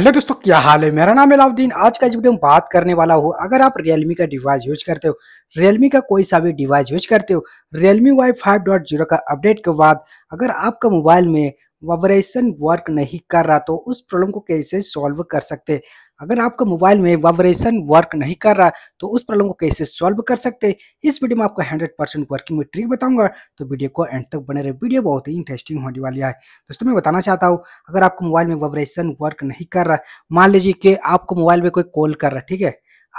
hello दोस्तों क्या हाल है मेरा नाम अलाउद्दीन आज का इस वीडियो में बात करने वाला हूँ अगर आप रियलमी का डिवाइस यूज करते हो रियलमी का कोई सा भी डिवाइस यूज करते हो Realme Y five dot zero का अपडेट के बाद अगर आपका मोबाइल में वाइब्रेशन वर्क नहीं कर रहा तो उस प्रॉब्लम को कैसे सॉल्व कर सकते अगर आपके मोबाइल में वाइब्रेशन वर्क नहीं कर रहा तो उस प्रॉब्लम को कैसे सॉल्व कर सकते हैं इस वीडियो में आपको 100 परसेंट वर्किंग में ट्रिक बताऊंगा तो वीडियो को एंड तक बने रहे वीडियो बहुत ही इंटरेस्टिंग होने वाली है दोस्तों मैं बताना चाहता हूँ अगर आपको मोबाइल में वाइब्रेशन वर्क नहीं कर रहा मान लीजिए कि आपको मोबाइल में कोई कॉल कर रहा है ठीक है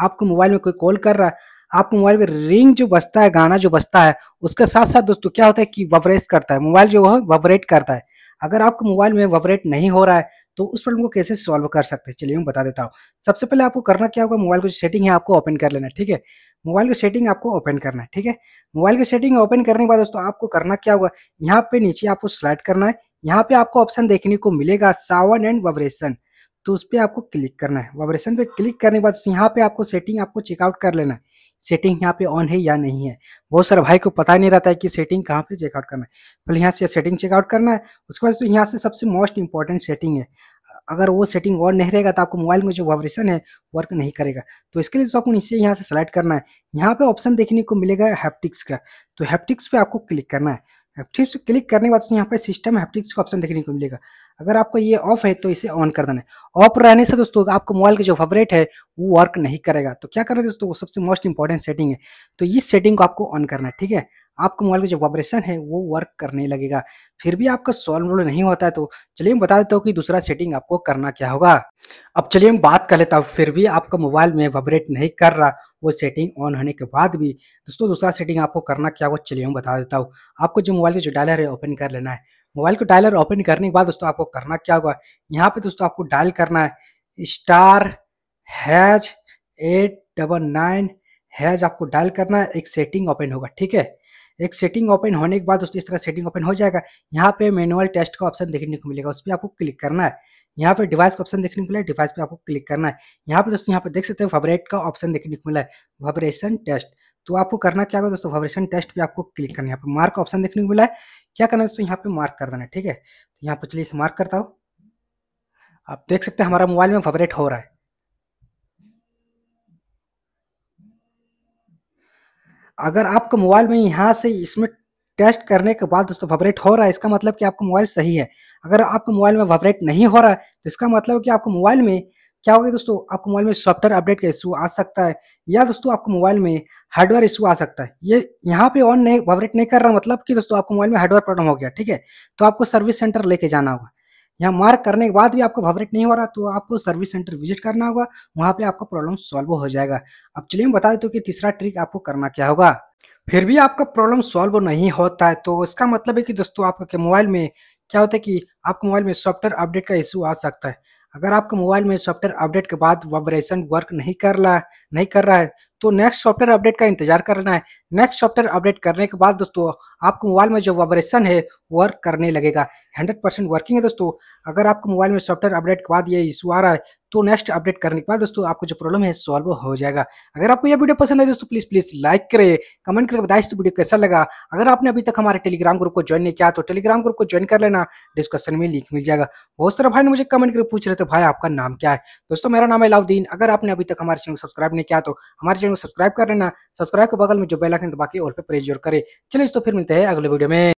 आपको मोबाइल में कोई कॉल कर रहा है आपके मोबाइल में रिंग जो बजता है गाना जो बजता है उसके साथ साथ दोस्तों क्या होता है कि वाइब्रेस करता है मोबाइल जो है वाइब्रेट करता है अगर आपके मोबाइल में वाइब्रेट नहीं हो रहा है तो उस प्रॉब्लम को कैसे सॉल्व कर सकते हैं चलिए मैं बता देता हूँ सबसे पहले आपको करना क्या होगा मोबाइल को सेटिंग है आपको ओपन कर लेना ठीक है मोबाइल की सेटिंग आपको ओपन करना है ठीक है मोबाइल की सेटिंग ओपन करने के बाद दोस्तों आपको करना क्या होगा यहाँ पे नीचे आपको स्लाइड करना है यहाँ पे आपको ऑप्शन देखने को मिलेगा सावन एंड वाइब्रेशन तो उस पर आपको क्लिक करना है वाइब्रेशन पे क्लिक करने के बाद यहाँ पे आपको सेटिंग आपको चेकआउट कर लेना है सेटिंग यहाँ पे ऑन है या नहीं है बहुत सारे भाई को पता नहीं रहता है कि सेटिंग कहाँ पे चेकआउट करना है पहले यहाँ से सेटिंग चेकआउट करना है उसके बाद तो यहाँ से सबसे मोस्ट इंपॉर्टेंट सेटिंग है अगर वो सेटिंग ऑन नहीं रहेगा तो आपको मोबाइल में जो वाइब्रेशन है वर्क नहीं करेगा तो इसके लिए तो आपको नीचे यहाँ से सेलेक्ट करना है यहाँ पे ऑप्शन देखने को मिलेगा हैप्टिक्स का तो हैप्टिक्स पे आपको क्लिक करना है हैप्टिक्स क्लिक करने के बाद यहाँ पर सिस्टम हैप्टिक्स का ऑप्शन देखने को मिलेगा अगर आपको ये ऑफ है तो इसे ऑन कर देना है ऑफ रहने से दोस्तों आपको मोबाइल का जो फेवरेट है वो वर्क नहीं करेगा तो क्या करना है दोस्तों वो सबसे मोस्ट इंपॉर्टेंट सेटिंग है तो इस सेटिंग को आपको ऑन करना है ठीक है आपके मोबाइल का जो वाइब्रेशन है वो वर्क करने लगेगा फिर भी आपका सॉल्व नहीं होता है तो चलिए मैं बता देता हूँ कि दूसरा सेटिंग आपको करना क्या होगा अब चलिए हम बात कर लेता हूँ फिर भी आपका मोबाइल में वाइब्रेट नहीं कर रहा वो सेटिंग ऑन होने के बाद भी दोस्तों दूसरा सेटिंग आपको करना क्या होगा चलिए मैं बता देता हूँ आपको जो मोबाइल का जो डायलर है ओपन कर लेना है मोबाइल को डायलर ओपन करने के बाद दोस्तों आपको करना क्या होगा यहाँ पे दोस्तों आपको डायल करना है star hash eight double nine hash आपको डायल करना है एक सेटिंग ओपन होगा ठीक है एक सेटिंग ओपन होने के बाद दोस्तों इस तरह सेटिंग ओपन हो जाएगा यहाँ पे मैनुअल टेस्ट का ऑप्शन देखने को मिलेगा उस पर आपको क्लिक करना है यहाँ पे डिवाइस का ऑप्शन देखने को मिला है डिवाइस पे आपको क्लिक करना है यहाँ पे दोस्तों यहाँ पे देख सकते हो वाइब्रेट का ऑप्शन देखने को मिला है वाइब्रेशन टेस्ट तो आपको करना क्या होगा दोस्तों वाइब्रेशन टेस्ट पे आपको क्लिक करना है यहाँ पे मार्क का ऑप्शन देखने को मिला है क्या करना है दोस्तों यहाँ पे मार्क कर देना है ठीक है तो यहाँ पे चलिए इसे मार्क करता हूँ आप देख सकते हैं हमारा मोबाइल में वाइब्रेट हो रहा है अगर आपका मोबाइल में यहाँ से इसमें टेस्ट करने के बाद दोस्तों वाइब्रेट हो रहा है इसका मतलब कि आपका मोबाइल सही है अगर आपके मोबाइल में वाइब्रेट नहीं हो रहा है तो इसका मतलब कि आपके मोबाइल में क्या होगा दोस्तों आपके मोबाइल में सॉफ्टवेयर अपडेट का इशू आ सकता है या दोस्तों आपके मोबाइल में हार्डवेयर इशू आ सकता है ये यहाँ पे ऑन नहीं वाइब्रेट नहीं कर रहा मतलब कि दोस्तों आपके मोबाइल में हार्डवेयर प्रॉब्लम हो गया ठीक है तो आपको सर्विस सेंटर लेके जाना होगा यहाँ मार्क करने के बाद भी आपको घबरेट नहीं हो रहा तो आपको सर्विस सेंटर विजिट करना होगा वहाँ पे आपका प्रॉब्लम सॉल्व हो जाएगा अब चलिए मैं बता देता हूँ कि तीसरा ट्रिक आपको करना क्या होगा फिर भी आपका प्रॉब्लम सॉल्व नहीं होता है तो इसका मतलब है कि दोस्तों आपके मोबाइल में क्या होता है कि आपके मोबाइल में सॉफ्टवेयर अपडेट का इशू आ सकता है अगर आपके मोबाइल में सॉफ्टवेयर अपडेट के बाद वाइब्रेशन वर्क नहीं कर रहा नहीं कर रहा है तो नेक्स्ट सॉफ्टवेयर अपडेट का इंतजार करना है नेक्स्ट सॉफ्टवेयर अपडेट करने के बाद दोस्तों आपके मोबाइल में जो वाइब्रेशन है वर्क करने लगेगा हंड्रेड परसेंट वर्किंग है दोस्तों अगर आपको मोबाइल में सॉफ्टवेयर अपडेट के बाद ये इशू आ रहा है तो नेक्स्ट अपडेट करने के बाद दोस्तों आपको जो प्रॉब्लम है सॉल्व हो जाएगा अगर आपको यह वीडियो पसंद है दोस्तों प्लीज़ प्लीज़ लाइक करें कमेंट करके बताइए वीडियो कैसा लगा अगर आपने अभी तक हमारे टेलीग्राम ग्रुप को ज्वाइन नहीं किया तो टेलीग्राम ग्रुप को ज्वाइन कर लेना डिस्कशन में लिंक मिल जाएगा बहुत सारा भाई ने मुझे कमेंट करके पूछ रहे थे भाई आपका नाम क्या है दोस्तों मेरा नाम है लाउद्दीन अगर आपने अभी तक हमारे चैनल को सब्सक्राइब नहीं किया तो हमारे चैनल को सब्सक्राइब कर लेना सब्सक्राइब के बगल में जो बेलाइकन दबा के और पे प्रेस जोर करें चलिए दोस्तों फिर मिलते हैं अगले वीडियो में